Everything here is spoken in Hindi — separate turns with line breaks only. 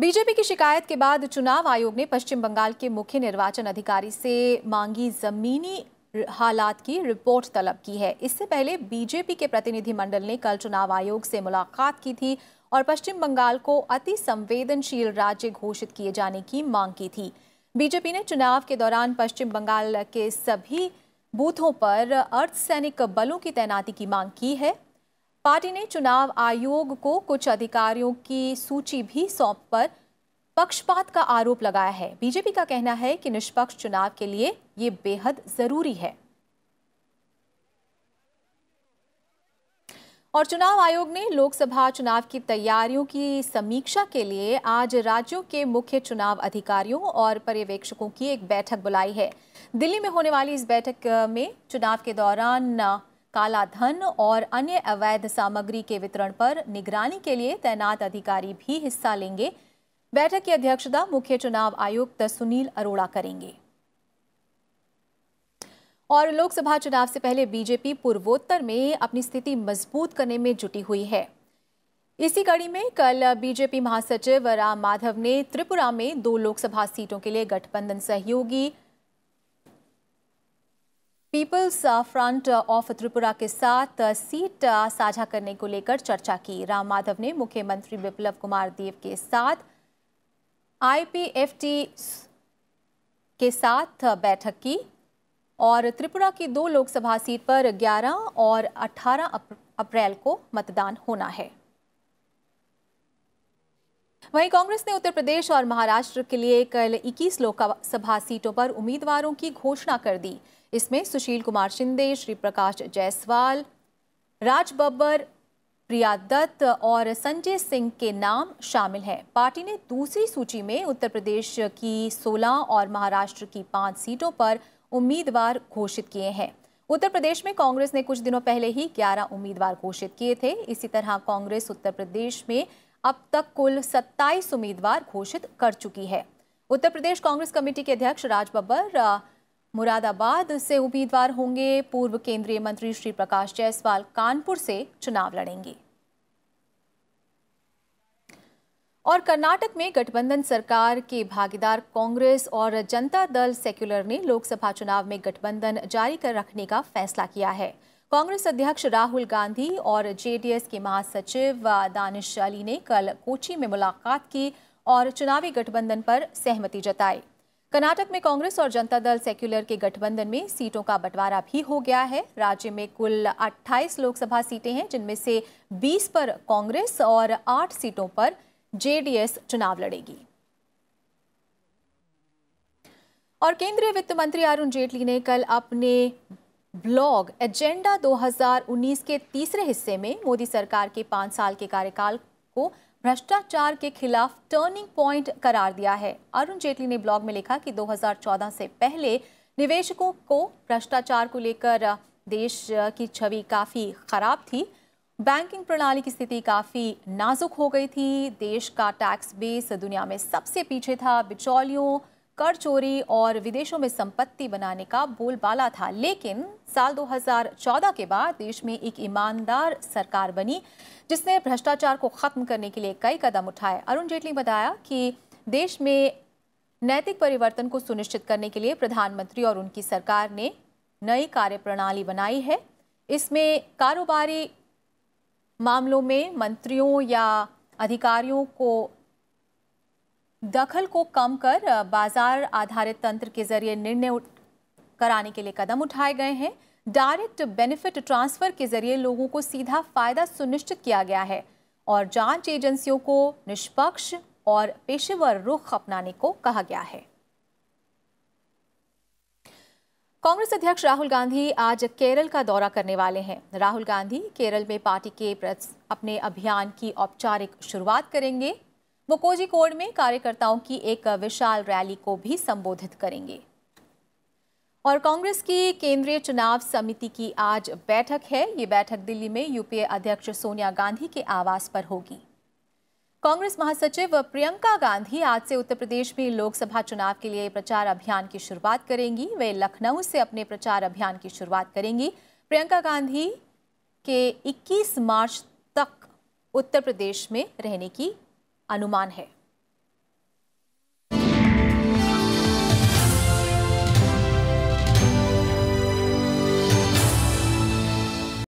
बीजेपी की शिकायत के बाद चुनाव आयोग ने पश्चिम बंगाल के मुख्य निर्वाचन अधिकारी से मांगी जमीनी हालात की रिपोर्ट तलब की है इससे पहले बीजेपी के प्रतिनिधि मंडल ने कल चुनाव आयोग से मुलाकात की थी और पश्चिम बंगाल को अति संवेदनशील राज्य घोषित किए जाने की मांग की थी बीजेपी ने चुनाव के दौरान पश्चिम बंगाल के सभी बूथों पर अर्धसैनिक बलों की तैनाती की मांग की है पार्टी ने चुनाव आयोग को कुछ अधिकारियों की सूची भी सौंप पर पक्षपात का आरोप लगाया है बीजेपी का कहना है कि निष्पक्ष चुनाव के लिए ये बेहद जरूरी है और चुनाव आयोग ने लोकसभा चुनाव की तैयारियों की समीक्षा के लिए आज राज्यों के मुख्य चुनाव अधिकारियों और पर्यवेक्षकों की एक बैठक बुलाई है दिल्ली में होने वाली इस बैठक में चुनाव के दौरान काला धन और अन्य अवैध सामग्री के वितरण पर निगरानी के लिए तैनात अधिकारी भी हिस्सा लेंगे बैठक की अध्यक्षता मुख्य चुनाव आयुक्त सुनील अरोड़ा करेंगे और लोकसभा चुनाव से पहले बीजेपी पूर्वोत्तर में अपनी स्थिति मजबूत करने में जुटी हुई है इसी कड़ी में कल बीजेपी महासचिव राम माधव ने त्रिपुरा में दो लोकसभा सीटों के लिए गठबंधन सहयोगी पीपल्स फ्रंट ऑफ त्रिपुरा के साथ सीट साझा करने को लेकर चर्चा की राम माधव ने मुख्यमंत्री विप्लव कुमार देव के साथ आईपीएफटी के साथ बैठक की और त्रिपुरा की दो लोकसभा सीट पर 11 और 18 अप्रैल को मतदान होना है वहीं कांग्रेस ने उत्तर प्रदेश और महाराष्ट्र के लिए कल 21 लोकसभा सीटों पर उम्मीदवारों की घोषणा कर दी इसमें सुशील कुमार शिंदे श्री प्रकाश जायसवाल राज बब्बर प्रिया दत्त और संजय सिंह के नाम शामिल हैं पार्टी ने दूसरी सूची में उत्तर प्रदेश की 16 और महाराष्ट्र की पांच सीटों पर उम्मीदवार घोषित किए हैं उत्तर प्रदेश में कांग्रेस ने कुछ दिनों पहले ही 11 उम्मीदवार घोषित किए थे इसी तरह कांग्रेस उत्तर प्रदेश में अब तक कुल 27 उम्मीदवार घोषित कर चुकी है उत्तर प्रदेश कांग्रेस कमेटी के अध्यक्ष राज बब्बर मुरादाबाद से उम्मीदवार होंगे पूर्व केंद्रीय मंत्री श्री प्रकाश जायसवाल कानपुर से चुनाव लड़ेंगे और कर्नाटक में गठबंधन सरकार के भागीदार कांग्रेस और जनता दल सेक्युलर ने लोकसभा चुनाव में गठबंधन जारी कर रखने का फैसला किया है कांग्रेस अध्यक्ष राहुल गांधी और जेडीएस के महासचिव दानिश अली ने कल कोची में मुलाकात की और चुनावी गठबंधन पर सहमति जताई कर्नाटक में कांग्रेस और जनता दल सेक्युलर के गठबंधन में सीटों का बंटवारा भी हो गया है राज्य में कुल 28 लोकसभा सीटें हैं जिनमें से 20 पर कांग्रेस और 8 सीटों पर जेडीएस चुनाव लड़ेगी और केंद्रीय वित्त मंत्री अरुण जेटली ने कल अपने ब्लॉग एजेंडा 2019 के तीसरे हिस्से में मोदी सरकार के पांच साल के कार्यकाल को भ्रष्टाचार के खिलाफ टर्निंग पॉइंट करार दिया है अरुण जेटली ने ब्लॉग में लिखा कि 2014 से पहले निवेशकों को भ्रष्टाचार को लेकर देश की छवि काफ़ी खराब थी बैंकिंग प्रणाली की स्थिति काफ़ी नाजुक हो गई थी देश का टैक्स बेस दुनिया में सबसे पीछे था बिचौलियों कर चोरी और विदेशों में संपत्ति बनाने का बोलबाला था लेकिन साल 2014 के बाद देश में एक ईमानदार सरकार बनी जिसने भ्रष्टाचार को खत्म करने के लिए कई कदम उठाए अरुण जेटली बताया कि देश में नैतिक परिवर्तन को सुनिश्चित करने के लिए प्रधानमंत्री और उनकी सरकार ने नई कार्यप्रणाली बनाई है इसमें कारोबारी मामलों में मंत्रियों या अधिकारियों को दखल को कम कर बाजार आधारित तंत्र के जरिए निर्णय कराने के लिए कदम उठाए गए हैं डायरेक्ट बेनिफिट ट्रांसफर के जरिए लोगों को सीधा फायदा सुनिश्चित किया गया है और जांच एजेंसियों को निष्पक्ष और पेशेवर रुख अपनाने को कहा गया है कांग्रेस अध्यक्ष राहुल गांधी आज केरल का दौरा करने वाले हैं राहुल गांधी केरल में पार्टी के अपने अभियान की औपचारिक शुरुआत करेंगे वो कोजिकोड में कार्यकर्ताओं की एक विशाल रैली को भी संबोधित करेंगे और कांग्रेस की केंद्रीय चुनाव समिति की आज बैठक है ये बैठक दिल्ली में यूपीए अध्यक्ष सोनिया गांधी के आवास पर होगी कांग्रेस महासचिव प्रियंका गांधी आज से उत्तर प्रदेश में लोकसभा चुनाव के लिए प्रचार अभियान की शुरुआत करेंगी वे लखनऊ से अपने प्रचार अभियान की शुरुआत करेंगी प्रियंका गांधी के 21 मार्च तक उत्तर प्रदेश में रहने की अनुमान है